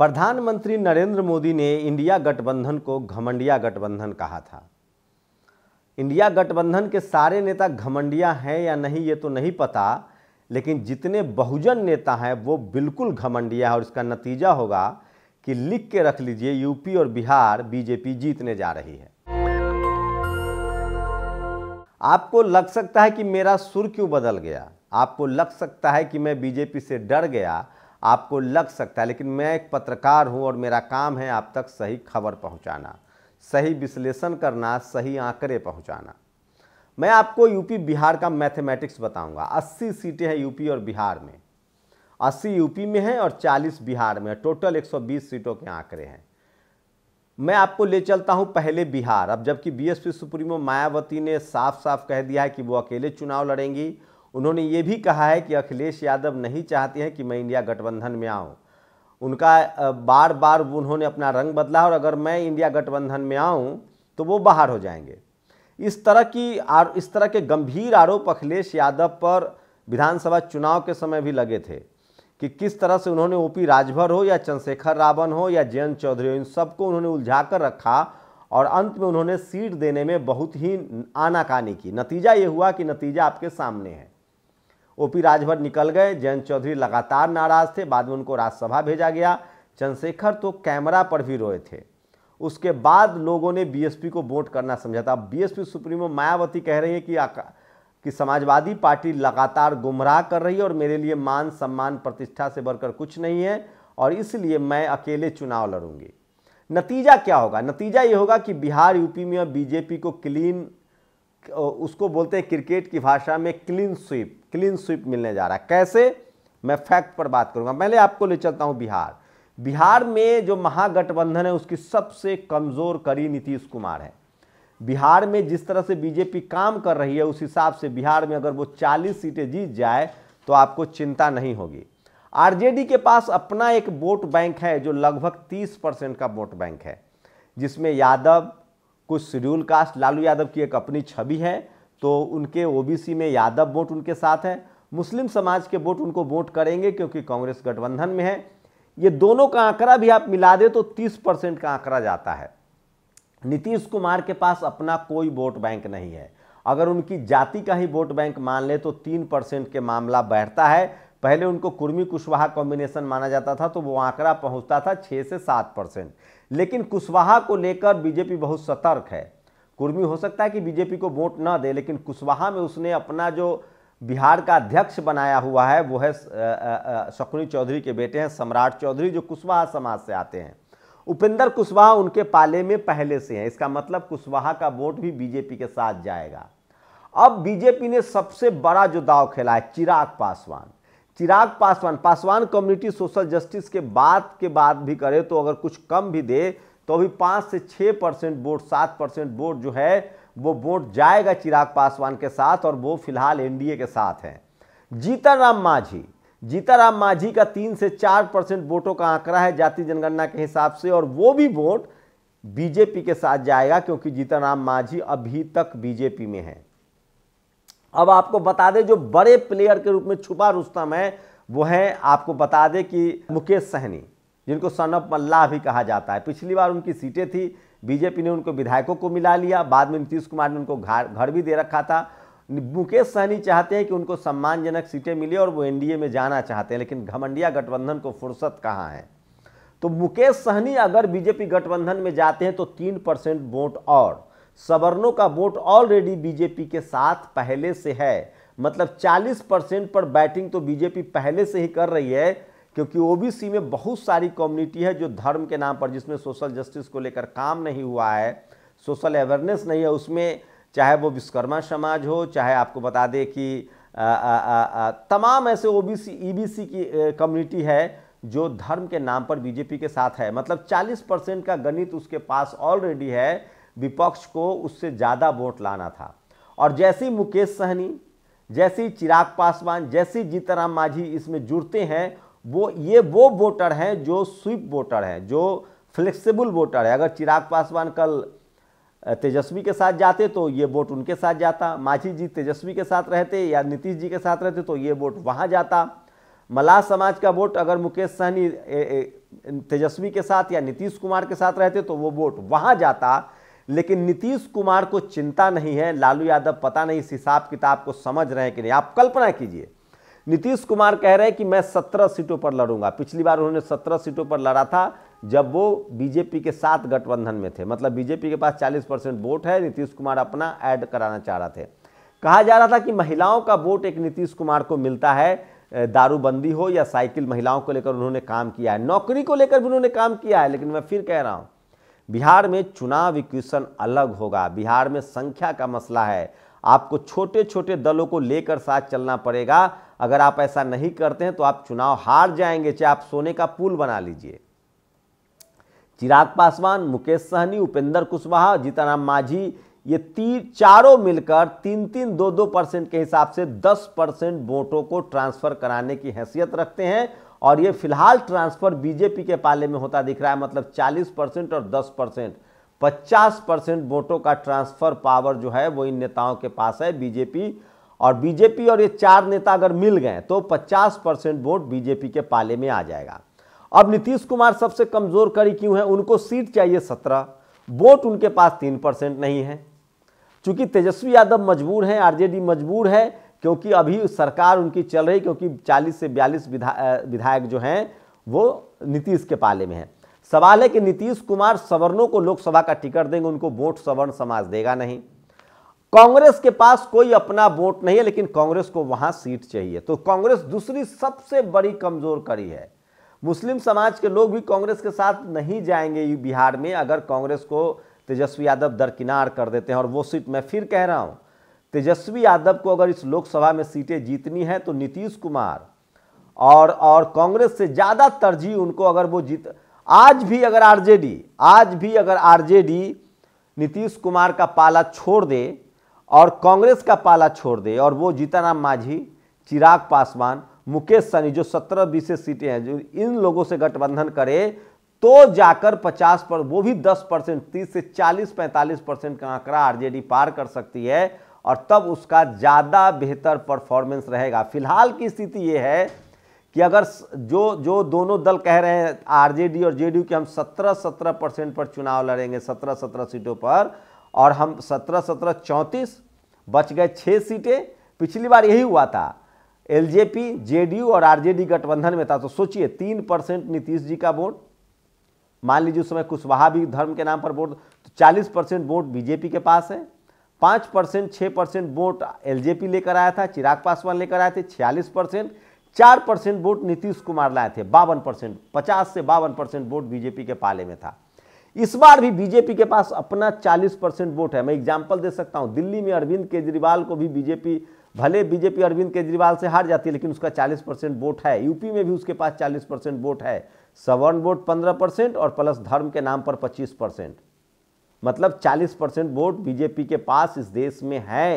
प्रधानमंत्री नरेंद्र मोदी ने इंडिया गठबंधन को घमंडिया गठबंधन कहा था इंडिया गठबंधन के सारे नेता घमंडिया हैं या नहीं ये तो नहीं पता लेकिन जितने बहुजन नेता हैं वो बिल्कुल घमंडिया है और इसका नतीजा होगा कि लिख के रख लीजिए यूपी और बिहार बीजेपी जीतने जा रही है आपको लग सकता है कि मेरा सुर क्यों बदल गया आपको लग सकता है कि मैं बीजेपी से डर गया आपको लग सकता है लेकिन मैं एक पत्रकार हूँ और मेरा काम है आप तक सही खबर पहुँचाना सही विश्लेषण करना सही आंकड़े पहुँचाना मैं आपको यूपी बिहार का मैथमेटिक्स बताऊंगा 80 सीटें हैं यूपी और बिहार में 80 यूपी में हैं और 40 बिहार में टोटल 120 सीटों के आंकड़े हैं मैं आपको ले चलता हूं पहले बिहार अब जबकि बीएसपी सुप्रीमो मायावती ने साफ साफ कह दिया है कि वो अकेले चुनाव लड़ेंगी उन्होंने ये भी कहा है कि अखिलेश यादव नहीं चाहते हैं कि मैं इंडिया गठबंधन में आऊँ उनका बार बार उन्होंने अपना रंग बदला और अगर मैं इंडिया गठबंधन में आऊँ तो वो बाहर हो जाएंगे इस तरह की आर इस तरह के गंभीर आरोप अखिलेश यादव पर विधानसभा चुनाव के समय भी लगे थे कि किस तरह से उन्होंने ओपी राजभर हो या चंद्रशेखर रावण हो या जयंत चौधरी हो इन सबको उन्होंने उलझा कर रखा और अंत में उन्होंने सीट देने में बहुत ही आनाकानी की नतीजा ये हुआ कि नतीजा आपके सामने है ओपी राजभर निकल गए जयंत चौधरी लगातार नाराज थे बाद में उनको राज्यसभा भेजा गया चंद्रशेखर तो कैमरा पर भी रोए थे उसके बाद लोगों ने बीएसपी को वोट करना समझा था बीएसपी सुप्रीमो मायावती कह रही है कि आका कि समाजवादी पार्टी लगातार गुमराह कर रही है और मेरे लिए मान सम्मान प्रतिष्ठा से बढ़कर कुछ नहीं है और इसलिए मैं अकेले चुनाव लड़ूंगी नतीजा क्या होगा नतीजा ये होगा कि बिहार यूपी में बीजेपी को क्लीन उसको बोलते हैं क्रिकेट की भाषा में क्लीन स्वीप क्लीन स्वीप मिलने जा रहा है कैसे मैं फैक्ट पर बात करूंगा पहले आपको ले चलता हूं बिहार बिहार में जो महागठबंधन है उसकी सबसे कमज़ोर कड़ी नीतीश कुमार है बिहार में जिस तरह से बीजेपी काम कर रही है उस हिसाब से बिहार में अगर वो 40 सीटें जीत जाए तो आपको चिंता नहीं होगी आरजेडी के पास अपना एक वोट बैंक है जो लगभग 30 परसेंट का वोट बैंक है जिसमें यादव कुछ शेड्यूल कास्ट लालू यादव की एक अपनी छवि है तो उनके ओबीसी में यादव वोट उनके साथ है मुस्लिम समाज के वोट उनको वोट करेंगे क्योंकि कांग्रेस गठबंधन में है ये दोनों का आंकड़ा भी आप मिला दें तो 30 परसेंट का आंकड़ा जाता है नीतीश कुमार के पास अपना कोई वोट बैंक नहीं है अगर उनकी जाति का ही वोट बैंक मान ले तो तीन परसेंट के मामला बैठता है पहले उनको कुर्मी कुशवाहा कॉम्बिनेशन माना जाता था तो वो आंकड़ा पहुंचता था छः से सात परसेंट लेकिन कुशवाहा को लेकर बीजेपी बहुत सतर्क है कुर्मी हो सकता है कि बीजेपी को वोट ना दे लेकिन कुशवाहा में उसने अपना जो बिहार का अध्यक्ष बनाया हुआ है वो है शकुनी चौधरी के बेटे हैं सम्राट चौधरी जो कुशवाहा समाज से आते हैं उपेंद्र कुशवाहा उनके पाले में पहले से हैं इसका मतलब कुशवाहा का वोट भी बीजेपी के साथ जाएगा अब बीजेपी ने सबसे बड़ा जो दाव खेला है Chirag Paswan Chirag Paswan Paswan community social justice के बाद के बाद भी करे तो अगर कुछ कम भी दे तो अभी पाँच से छः परसेंट वोट सात परसेंट वोट जो है वो वोट जाएगा चिराग पासवान के साथ और वो फिलहाल एनडीए के साथ हैं जीताराम माझी जीताराम माझी का तीन से चार परसेंट वोटों का आंकड़ा है जाति जनगणना के हिसाब से और वो भी वोट बीजेपी के साथ जाएगा क्योंकि जीताराम माझी अभी तक बीजेपी में है अब आपको बता दें जो बड़े प्लेयर के रूप में छुपा रुस्तम है वो है आपको बता दें कि मुकेश सहनी जिनको सन ऑफ मल्लाह भी कहा जाता है पिछली बार उनकी सीटें थी बीजेपी ने उनको विधायकों को मिला लिया बाद में नीतीश कुमार ने उनको घर घर भी दे रखा था मुकेश सहनी चाहते हैं कि उनको सम्मानजनक सीटें मिले और वो एनडीए में जाना चाहते हैं लेकिन घमंडिया गठबंधन को फुर्सत कहाँ है तो मुकेश सहनी अगर बीजेपी गठबंधन में जाते हैं तो तीन परसेंट वोट और सवर्णों का वोट ऑलरेडी बीजेपी के साथ पहले से है मतलब 40 परसेंट पर बैटिंग तो बीजेपी पहले से ही कर रही है क्योंकि ओबीसी में बहुत सारी कम्युनिटी है जो धर्म के नाम पर जिसमें सोशल जस्टिस को लेकर काम नहीं हुआ है सोशल अवेयरनेस नहीं है उसमें चाहे वो विश्वकर्मा समाज हो चाहे आपको बता दें कि आ, आ, आ, तमाम ऐसे ओबीसी ईबीसी e की कम्युनिटी है जो धर्म के नाम पर बीजेपी के साथ है मतलब 40 परसेंट का गणित उसके पास ऑलरेडी है विपक्ष को उससे ज़्यादा वोट लाना था और ही मुकेश सहनी जैसी चिराग पासवान जैसी जीतराम मांझी इसमें जुड़ते हैं वो ये वो वोटर हैं जो स्वीप वोटर हैं जो फ्लेक्सिबल वोटर है अगर चिराग पासवान कल तेजस्वी के साथ जाते तो ये वोट उनके साथ जाता माझी जी तेजस्वी के साथ रहते या नीतीश जी के साथ रहते तो ये वोट वहाँ जाता मलाह समाज का वोट अगर मुकेश सहनी तेजस्वी के साथ या नीतीश कुमार के साथ रहते तो वो वोट वहाँ जाता लेकिन नीतीश कुमार को चिंता नहीं है लालू यादव पता नहीं इस हिसाब किताब को समझ रहे हैं कि नहीं आप कल्पना कीजिए नीतीश कुमार कह रहे हैं कि मैं सत्रह सीटों पर लड़ूंगा पिछली बार उन्होंने सत्रह सीटों पर लड़ा था जब वो बीजेपी के साथ गठबंधन में थे मतलब बीजेपी के पास 40 परसेंट वोट है नीतीश कुमार अपना ऐड कराना चाह रहा थे कहा जा रहा था कि महिलाओं का वोट एक नीतीश कुमार को मिलता है दारूबंदी हो या साइकिल महिलाओं को लेकर उन्होंने काम किया है नौकरी को लेकर भी उन्होंने काम किया है लेकिन मैं फिर कह रहा हूँ बिहार में चुनाव इक्वेशन अलग होगा बिहार में संख्या का मसला है आपको छोटे छोटे दलों को लेकर साथ चलना पड़ेगा अगर आप ऐसा नहीं करते हैं तो आप चुनाव हार जाएंगे चाहे आप सोने का पुल बना लीजिए चिराग पासवान मुकेश सहनी उपेंद्र कुशवाहा जीताराम मांझी ये तीन चारों मिलकर तीन तीन दो दो परसेंट के हिसाब से दस परसेंट वोटों को ट्रांसफर कराने की हैसियत रखते हैं और ये फिलहाल ट्रांसफर बीजेपी के पाले में होता दिख रहा है मतलब 40 परसेंट और 10 परसेंट पचास परसेंट वोटों का ट्रांसफर पावर जो है वो इन नेताओं के पास है बीजेपी और बीजेपी और ये चार नेता अगर मिल गए तो 50 परसेंट वोट बीजेपी के पाले में आ जाएगा अब नीतीश कुमार सबसे कमजोर कड़ी क्यों है उनको सीट चाहिए सत्रह वोट उनके पास तीन परसेंट नहीं है चूंकि तेजस्वी यादव मजबूर हैं आरजेडी मजबूर है क्योंकि अभी सरकार उनकी चल रही क्योंकि 40 से 42 विधा विधायक जो हैं वो नीतीश के पाले में हैं सवाल है कि नीतीश कुमार सवर्णों को लोकसभा का टिकट देंगे उनको वोट सवर्ण समाज देगा नहीं कांग्रेस के पास कोई अपना वोट नहीं है लेकिन कांग्रेस को वहां सीट चाहिए तो कांग्रेस दूसरी सबसे बड़ी कमजोर कड़ी है मुस्लिम समाज के लोग भी कांग्रेस के साथ नहीं जाएंगे बिहार में अगर कांग्रेस को तेजस्वी यादव दरकिनार कर देते हैं और वो सीट मैं फिर कह रहा हूं तेजस्वी यादव को अगर इस लोकसभा में सीटें जीतनी है तो नीतीश कुमार और और कांग्रेस से ज़्यादा तरजीह उनको अगर वो जीत आज भी अगर आरजेडी आज भी अगर आरजेडी नीतीश कुमार का पाला छोड़ दे और कांग्रेस का पाला छोड़ दे और वो जीताराम माझी चिराग पासवान मुकेश सनी जो सत्रह बीस सीटें हैं जो इन लोगों से गठबंधन करे तो जाकर 50 पर वो भी 10 परसेंट तीस से 40 45 परसेंट का आंकड़ा आरजेडी पार कर सकती है और तब उसका ज़्यादा बेहतर परफॉर्मेंस रहेगा फिलहाल की स्थिति ये है कि अगर जो जो दोनों दल कह रहे हैं आरजेडी और जेडीयू के हम 17-17 परसेंट पर चुनाव लड़ेंगे 17-17 सीटों पर और हम 17-17 चौंतीस बच गए छः सीटें पिछली बार यही हुआ था एलजेपी जेडीयू और आरजेडी गठबंधन में था तो सोचिए तीन परसेंट नीतीश जी का वोट मान लीजिए उस समय कुशवाहा भी धर्म के नाम पर वोट तो चालीस परसेंट वोट बीजेपी के पास है पाँच परसेंट छः परसेंट वोट एल लेकर आया था चिराग पासवान लेकर आए थे छियालीस परसेंट चार परसेंट वोट नीतीश कुमार लाए थे बावन परसेंट पचास से बावन परसेंट वोट बीजेपी के पाले में था इस बार भी बीजेपी के पास अपना चालीस परसेंट वोट है मैं एग्जाम्पल दे सकता हूँ दिल्ली में अरविंद केजरीवाल को भी बीजेपी भले बीजेपी अरविंद केजरीवाल से हार जाती है लेकिन उसका चालीस परसेंट वोट है यूपी में भी उसके पास चालीस परसेंट वोट है सवर्ण वोट पंद्रह परसेंट और प्लस धर्म के नाम पर पच्चीस परसेंट मतलब 40 परसेंट वोट बीजेपी के पास इस देश में है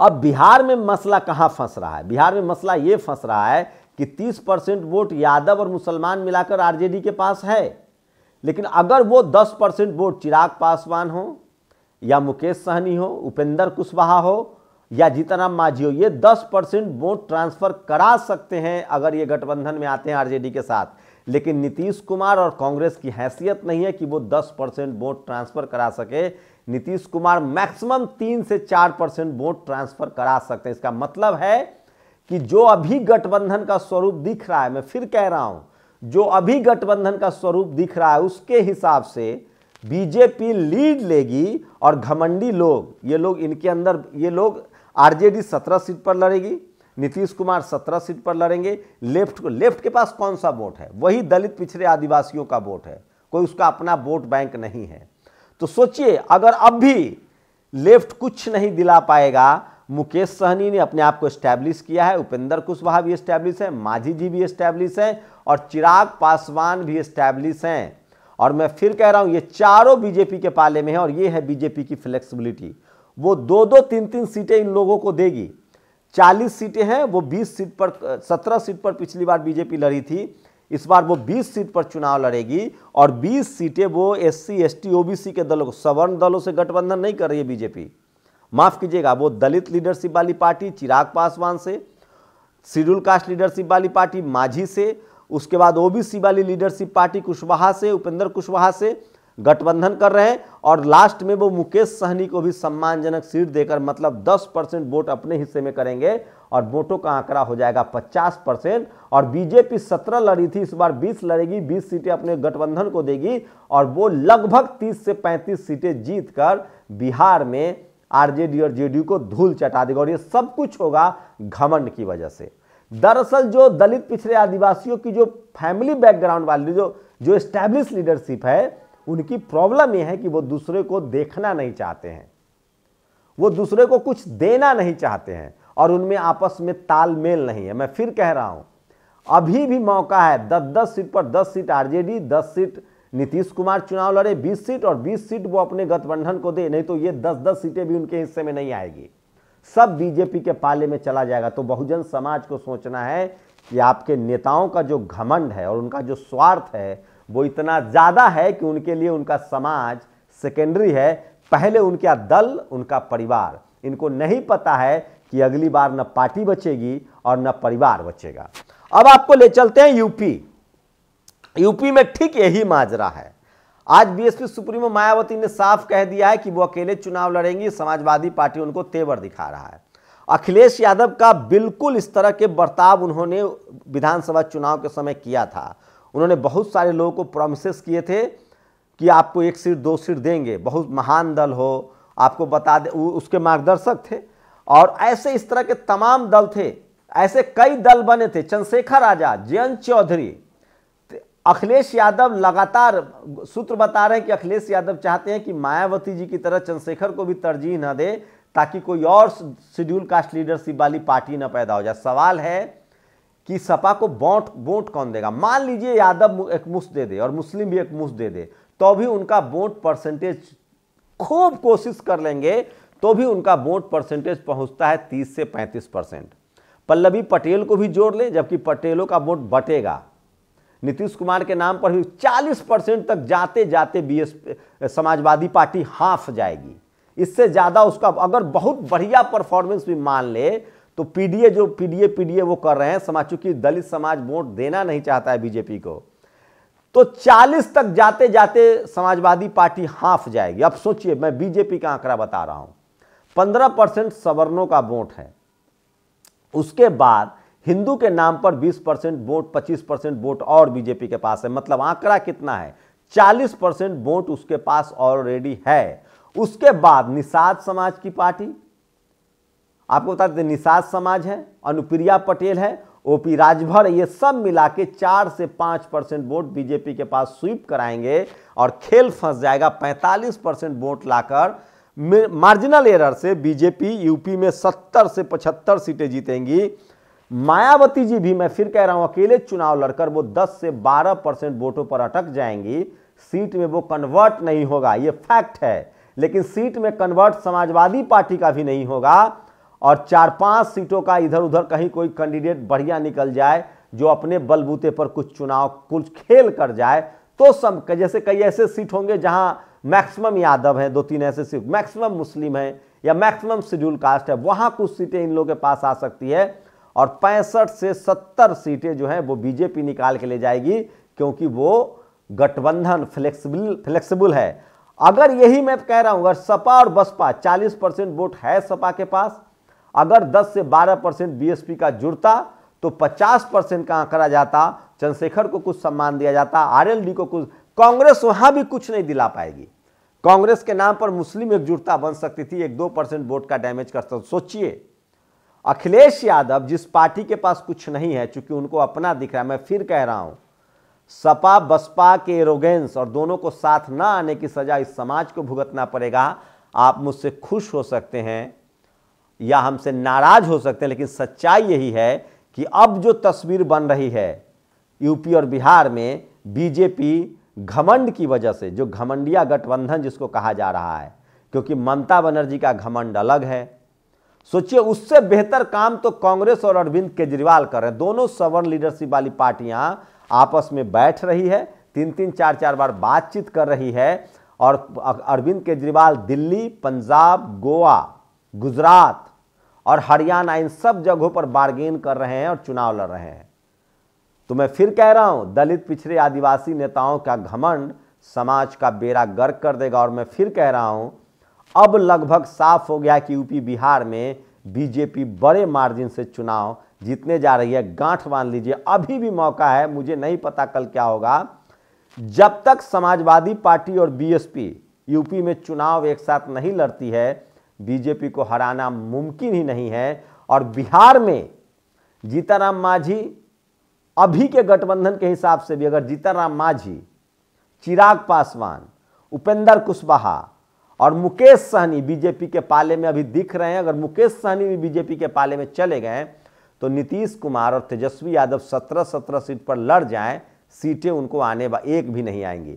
अब बिहार में मसला कहाँ फंस रहा है बिहार में मसला ये फंस रहा है कि 30 परसेंट वोट यादव और मुसलमान मिलाकर आरजेडी के पास है लेकिन अगर वो 10 परसेंट वोट चिराग पासवान हो या मुकेश सहनी हो उपेंद्र कुशवाहा हो या जीतनाम मांझी हो ये 10 परसेंट वोट ट्रांसफर करा सकते हैं अगर ये गठबंधन में आते हैं आरजेडी के साथ लेकिन नीतीश कुमार और कांग्रेस की हैसियत नहीं है कि वो 10 परसेंट वोट ट्रांसफ़र करा सके नीतीश कुमार मैक्सिमम तीन से चार परसेंट वोट ट्रांसफ़र करा सकते हैं इसका मतलब है कि जो अभी गठबंधन का स्वरूप दिख रहा है मैं फिर कह रहा हूँ जो अभी गठबंधन का स्वरूप दिख रहा है उसके हिसाब से बीजेपी लीड लेगी और घमंडी लोग ये लोग इनके अंदर ये लोग आरजेडी सत्रह सीट पर लड़ेगी नीतीश कुमार सत्रह सीट पर लड़ेंगे लेफ्ट को लेफ्ट के पास कौन सा वोट है वही दलित पिछड़े आदिवासियों का वोट है कोई उसका अपना वोट बैंक नहीं है तो सोचिए अगर अब भी लेफ्ट कुछ नहीं दिला पाएगा मुकेश सहनी ने अपने आप को स्टैब्लिश किया है उपेंद्र कुशवाहा भी स्टैब्लिश है माझी जी भी स्टैब्लिश हैं और चिराग पासवान भी स्टैब्लिश हैं और मैं फिर कह रहा हूं ये चारों बीजेपी के पाले में है और ये है बीजेपी की फ्लेक्सिबिलिटी वो दो दो तीन तीन सीटें इन लोगों को देगी 40 सीटें हैं वो 20 सीट पर 17 सीट पर पिछली बार बीजेपी लड़ी थी इस बार वो 20 सीट पर चुनाव लड़ेगी और 20 सीटें वो S C S T OBC के दलों को सवर्ण दलों से गठबंधन नहीं कर रही है बीजेपी माफ़ कीजिएगा वो दलित लीडरशिप वाली पार्टी चिराग पासवान से शेड्यूल कास्ट लीडरशिप वाली पार्टी माझी से उसके बाद ओबीसी वाली लीडरशिप पार्टी कुशवाहा से उपेंद्र कुशवाहा से गठबंधन कर रहे हैं और लास्ट में वो मुकेश सहनी को भी सम्मानजनक सीट देकर मतलब 10 परसेंट वोट अपने हिस्से में करेंगे और वोटों का आंकड़ा हो जाएगा 50 परसेंट और बीजेपी 17 लड़ी थी इस बार 20 लड़ेगी 20 सीटें अपने गठबंधन को देगी और वो लगभग 30 से 35 सीटें जीतकर बिहार में आरजेडी और जेडीयू को धूल चटा देगा और ये सब कुछ होगा घमंड की वजह से दरअसल जो दलित पिछड़े आदिवासियों की जो फैमिली बैकग्राउंड वाली जो जो स्टैब्लिश लीडरशिप है उनकी प्रॉब्लम यह है कि वो दूसरे को देखना नहीं चाहते हैं वो दूसरे को कुछ देना नहीं चाहते हैं और उनमें आपस में तालमेल नहीं है मैं फिर कह रहा हूं अभी भी मौका है दस दस सीट पर दस सीट आरजेडी दस सीट नीतीश कुमार चुनाव लड़े बीस सीट और बीस सीट वो अपने गठबंधन को दे नहीं तो ये दस दस सीटें भी उनके हिस्से में नहीं आएगी सब बीजेपी के पाले में चला जाएगा तो बहुजन समाज को सोचना है कि आपके नेताओं का जो घमंड है और उनका जो स्वार्थ है वो इतना ज़्यादा है कि उनके लिए उनका समाज सेकेंडरी है पहले उनका दल उनका परिवार इनको नहीं पता है कि अगली बार न पार्टी बचेगी और न परिवार बचेगा अब आपको ले चलते हैं यूपी यूपी में ठीक यही माजरा है आज बीएसपी सुप्रीमो मायावती ने साफ कह दिया है कि वो अकेले चुनाव लड़ेंगी समाजवादी पार्टी उनको तेवर दिखा रहा है अखिलेश यादव का बिल्कुल इस तरह के बर्ताव उन्होंने विधानसभा चुनाव के समय किया था उन्होंने बहुत सारे लोगों को प्रोमिस किए थे कि आपको एक सीट दो सीट देंगे बहुत महान दल हो आपको बता दे उसके मार्गदर्शक थे और ऐसे इस तरह के तमाम दल थे ऐसे कई दल बने थे चंद्रशेखर आजाद जयंत चौधरी अखिलेश यादव लगातार सूत्र बता रहे हैं कि अखिलेश यादव चाहते हैं कि मायावती जी की तरह चंद्रशेखर को भी तरजीह ना दे ताकि कोई और शेड्यूल कास्ट लीडरशिप वाली पार्टी ना पैदा हो जाए सवाल है कि सपा को वोट वोट कौन देगा मान लीजिए यादव एक मुस्त दे दे और मुस्लिम भी एक मुफ्त दे दे तो भी उनका वोट परसेंटेज खूब कोशिश कर लेंगे तो भी उनका वोट परसेंटेज पहुंचता है 30 से 35 परसेंट पल्लवी पटेल को भी जोड़ लें जबकि पटेलों का वोट बटेगा नीतीश कुमार के नाम पर भी 40 परसेंट तक जाते जाते बी समाजवादी पार्टी हाफ जाएगी इससे ज़्यादा उसका अगर बहुत बढ़िया परफॉर्मेंस भी मान ले तो पीडीए जो पीडीए पीडीए वो कर रहे हैं समाज चूंकि दलित समाज वोट देना नहीं चाहता है बीजेपी को तो 40 तक जाते जाते समाजवादी पार्टी हाफ जाएगी अब सोचिए मैं बीजेपी का आंकड़ा बता रहा हूं 15 परसेंट सवर्णों का वोट है उसके बाद हिंदू के नाम पर 20 परसेंट वोट 25 परसेंट वोट और बीजेपी के पास है मतलब आंकड़ा कितना है 40 परसेंट वोट उसके पास ऑलरेडी है उसके बाद निषाद समाज की पार्टी आपको बता दें निषाद समाज है अनुप्रिया पटेल है ओपी राजभर ये सब मिला के चार से पाँच परसेंट वोट बीजेपी के पास स्वीप कराएंगे और खेल फंस जाएगा पैंतालीस परसेंट वोट लाकर मार्जिनल एरर से बीजेपी यूपी में सत्तर से पचहत्तर सीटें जीतेंगी मायावती जी भी मैं फिर कह रहा हूँ अकेले चुनाव लड़कर वो 10 से 12 परसेंट वोटों पर अटक जाएंगी सीट में वो कन्वर्ट नहीं होगा ये फैक्ट है लेकिन सीट में कन्वर्ट समाजवादी पार्टी का भी नहीं होगा और चार पांच सीटों का इधर उधर कहीं कोई कैंडिडेट बढ़िया निकल जाए जो अपने बलबूते पर कुछ चुनाव कुछ खेल कर जाए तो सम जैसे कई ऐसे सीट होंगे जहाँ मैक्सिमम यादव हैं दो तीन ऐसे सीट मैक्सिमम मुस्लिम हैं या मैक्सिमम शेड्यूल कास्ट है वहाँ कुछ सीटें इन लोगों के पास आ सकती है और पैंसठ से सत्तर सीटें जो हैं वो बीजेपी निकाल के ले जाएगी क्योंकि वो गठबंधन फ्लेक्सिबल फ्लेक्सिबल है अगर यही मैं कह रहा हूँ अगर सपा और बसपा 40 परसेंट वोट है सपा के पास अगर 10 से 12 परसेंट बी का जुड़ता तो 50 परसेंट का आंकड़ा जाता चंद्रशेखर को कुछ सम्मान दिया जाता आरएलडी को कुछ कांग्रेस वहां भी कुछ नहीं दिला पाएगी कांग्रेस के नाम पर मुस्लिम एकजुटता बन सकती थी एक दो परसेंट वोट का डैमेज कर सकता तो सोचिए अखिलेश यादव जिस पार्टी के पास कुछ नहीं है चूंकि उनको अपना दिख रहा है मैं फिर कह रहा हूं सपा बसपा के एरोगेंस और दोनों को साथ ना आने की सजा इस समाज को भुगतना पड़ेगा आप मुझसे खुश हो सकते हैं या हमसे नाराज हो सकते हैं लेकिन सच्चाई यही है कि अब जो तस्वीर बन रही है यूपी और बिहार में बीजेपी घमंड की वजह से जो घमंडिया गठबंधन जिसको कहा जा रहा है क्योंकि ममता बनर्जी का घमंड अलग है सोचिए उससे बेहतर काम तो कांग्रेस और अरविंद केजरीवाल कर रहे हैं दोनों सवर्ण लीडरशिप वाली पार्टियां आपस में बैठ रही है तीन तीन चार चार बार बातचीत कर रही है और अरविंद केजरीवाल दिल्ली पंजाब गोवा गुजरात और हरियाणा इन सब जगहों पर बार्गेन कर रहे हैं और चुनाव लड़ रहे हैं तो मैं फिर कह रहा हूं दलित पिछड़े आदिवासी नेताओं का घमंड समाज का बेरा गर्क कर देगा और मैं फिर कह रहा हूं अब लगभग साफ हो गया कि यूपी बिहार में बीजेपी बड़े मार्जिन से चुनाव जीतने जा रही है गांठ बांध लीजिए अभी भी मौका है मुझे नहीं पता कल क्या होगा जब तक समाजवादी पार्टी और बीएसपी यूपी में चुनाव एक साथ नहीं लड़ती है बीजेपी को हराना मुमकिन ही नहीं है और बिहार में जीताराम मांझी अभी के गठबंधन के हिसाब से भी अगर जीताराम मांझी चिराग पासवान उपेंद्र कुशवाहा और मुकेश सहनी बीजेपी के पाले में अभी दिख रहे हैं अगर मुकेश सहनी भी बीजेपी के पाले में चले गए तो नीतीश कुमार और तेजस्वी यादव सत्रह सत्रह सीट पर लड़ जाएं सीटें उनको आने एक भी नहीं आएंगी